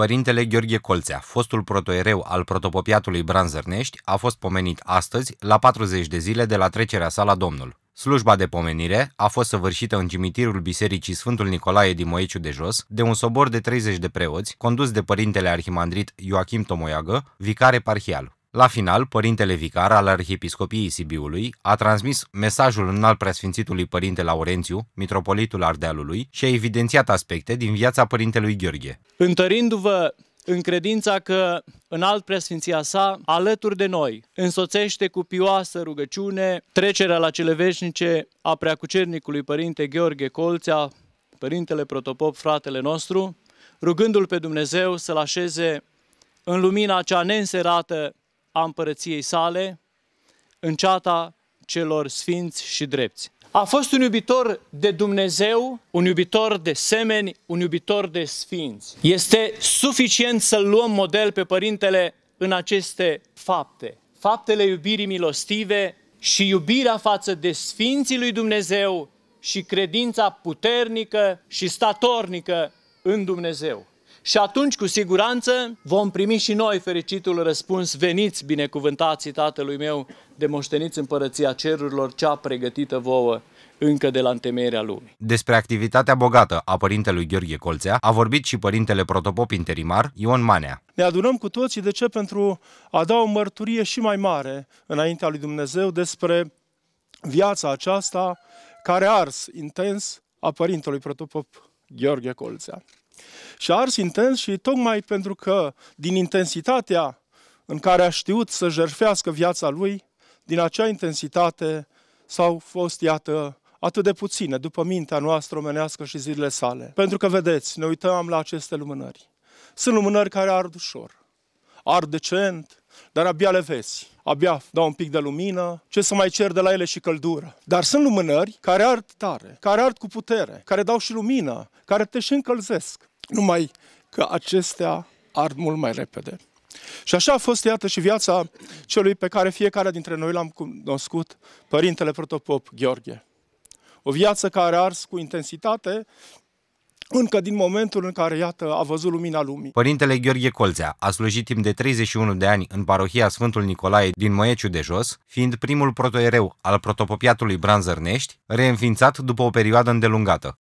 Părintele Gheorghe Colțea, fostul protoereu al protopopiatului Branzărnești, a fost pomenit astăzi, la 40 de zile de la trecerea sa la Domnul. Slujba de pomenire a fost săvârșită în cimitirul Bisericii Sfântul Nicolae din Moeciu de Jos, de un sobor de 30 de preoți, condus de părintele arhimandrit Joachim Tomoiagă, vicare parhial. La final, părintele vicar al Arhiepiscopiei Sibiului a transmis mesajul înalt preasfințitului părinte Laurențiu, mitropolitul Ardealului, și a evidențiat aspecte din viața părintelui Gheorghe. Întărindu-vă în credința că în alt preasfinția sa, alături de noi, însoțește cu pioasă rugăciune trecerea la cele veșnice a preacucernicului părinte Gheorghe Colțea, părintele protopop fratele nostru, rugându-l pe Dumnezeu să-l așeze în lumina cea nenserată a împărăției sale, în ceata celor sfinți și drepți. A fost un iubitor de Dumnezeu, un iubitor de semeni, un iubitor de sfinți. Este suficient să luăm model pe Părintele în aceste fapte. Faptele iubirii milostive și iubirea față de Sfinții lui Dumnezeu și credința puternică și statornică în Dumnezeu. Și atunci, cu siguranță, vom primi și noi fericitul răspuns, veniți binecuvântații Tatălui meu, de moșteniți împărăția cerurilor, cea pregătită vouă încă de la întemeierea lumii. Despre activitatea bogată a părintelui Gheorghe Colțea a vorbit și părintele protopop interimar Ion Manea. Ne adunăm cu toții, de ce? Pentru a da o mărturie și mai mare înaintea lui Dumnezeu despre viața aceasta care a ars intens a părintelui protopop Gheorghe Colțea. Și a ars intens și tocmai pentru că din intensitatea în care a știut să jerfească viața lui, din acea intensitate s-au fost, iată, atât de puține după mintea noastră omenească și zilele sale. Pentru că, vedeți, ne uităm la aceste lumânări. Sunt lumânări care ard ușor, ard decent, dar abia le vezi. Abia dau un pic de lumină, ce să mai cer de la ele și căldură. Dar sunt lumânări care ard tare, care ard cu putere, care dau și lumină, care te și încălzesc. Numai că acestea ard mult mai repede. Și așa a fost, iată, și viața celui pe care fiecare dintre noi l-am cunoscut, Părintele Protopop Gheorghe. O viață care a ars cu intensitate, încă din momentul în care, iată, a văzut lumina lumii. Părintele Gheorghe Colțea a slujit timp de 31 de ani în parohia Sfântul Nicolae din Măieciu de Jos, fiind primul protoereu al protopopiatului Branzărnești, reînființat după o perioadă îndelungată.